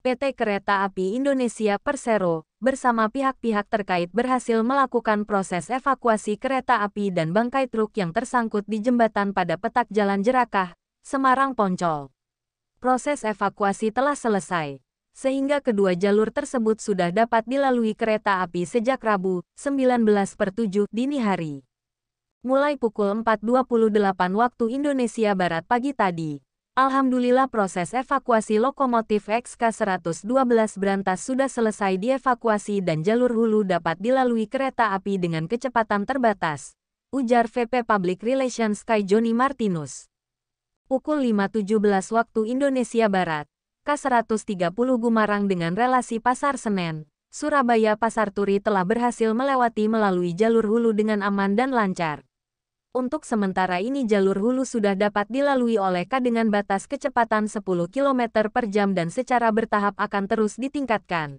PT Kereta Api Indonesia Persero, bersama pihak-pihak terkait berhasil melakukan proses evakuasi kereta api dan bangkai truk yang tersangkut di jembatan pada petak Jalan Jerakah, Semarang Poncol. Proses evakuasi telah selesai, sehingga kedua jalur tersebut sudah dapat dilalui kereta api sejak Rabu, 19 per 7 dini hari. Mulai pukul 4.28 waktu Indonesia Barat pagi tadi. Alhamdulillah proses evakuasi lokomotif XK112 Berantas sudah selesai dievakuasi dan jalur hulu dapat dilalui kereta api dengan kecepatan terbatas, ujar VP Public Relations Sky Joni Martinus. Pukul 5.17 waktu Indonesia Barat, K130 Gumarang dengan relasi Pasar Senen, Surabaya Pasar Turi telah berhasil melewati melalui jalur hulu dengan aman dan lancar. Untuk sementara ini jalur hulu sudah dapat dilalui oleh K dengan batas kecepatan 10 km per jam dan secara bertahap akan terus ditingkatkan.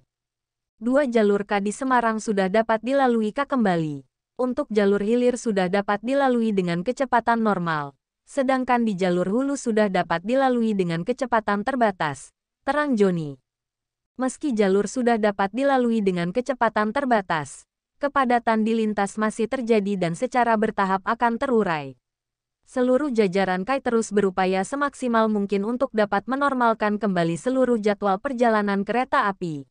Dua jalur K di Semarang sudah dapat dilalui K kembali. Untuk jalur hilir sudah dapat dilalui dengan kecepatan normal. Sedangkan di jalur hulu sudah dapat dilalui dengan kecepatan terbatas. Terang Joni. Meski jalur sudah dapat dilalui dengan kecepatan terbatas, kepadatan di lintas masih terjadi dan secara bertahap akan terurai. Seluruh jajaran Kai terus berupaya semaksimal mungkin untuk dapat menormalkan kembali seluruh jadwal perjalanan kereta api.